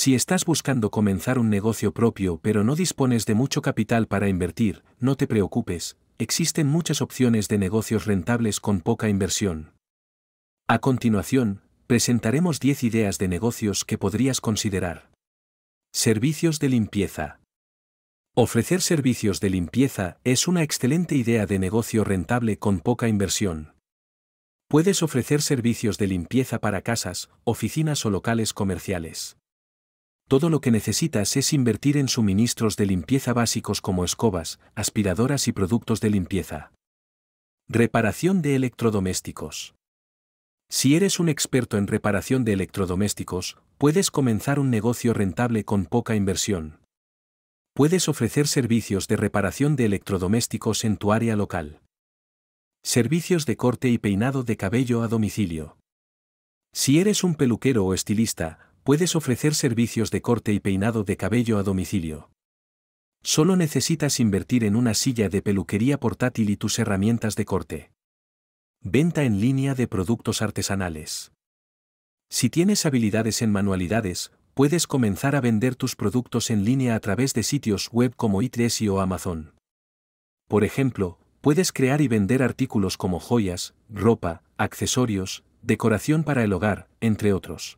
Si estás buscando comenzar un negocio propio pero no dispones de mucho capital para invertir, no te preocupes, existen muchas opciones de negocios rentables con poca inversión. A continuación, presentaremos 10 ideas de negocios que podrías considerar. Servicios de limpieza. Ofrecer servicios de limpieza es una excelente idea de negocio rentable con poca inversión. Puedes ofrecer servicios de limpieza para casas, oficinas o locales comerciales todo lo que necesitas es invertir en suministros de limpieza básicos como escobas, aspiradoras y productos de limpieza. Reparación de electrodomésticos. Si eres un experto en reparación de electrodomésticos, puedes comenzar un negocio rentable con poca inversión. Puedes ofrecer servicios de reparación de electrodomésticos en tu área local. Servicios de corte y peinado de cabello a domicilio. Si eres un peluquero o estilista, puedes ofrecer servicios de corte y peinado de cabello a domicilio. Solo necesitas invertir en una silla de peluquería portátil y tus herramientas de corte. Venta en línea de productos artesanales. Si tienes habilidades en manualidades, puedes comenzar a vender tus productos en línea a través de sitios web como Etsy o Amazon. Por ejemplo, puedes crear y vender artículos como joyas, ropa, accesorios, decoración para el hogar, entre otros.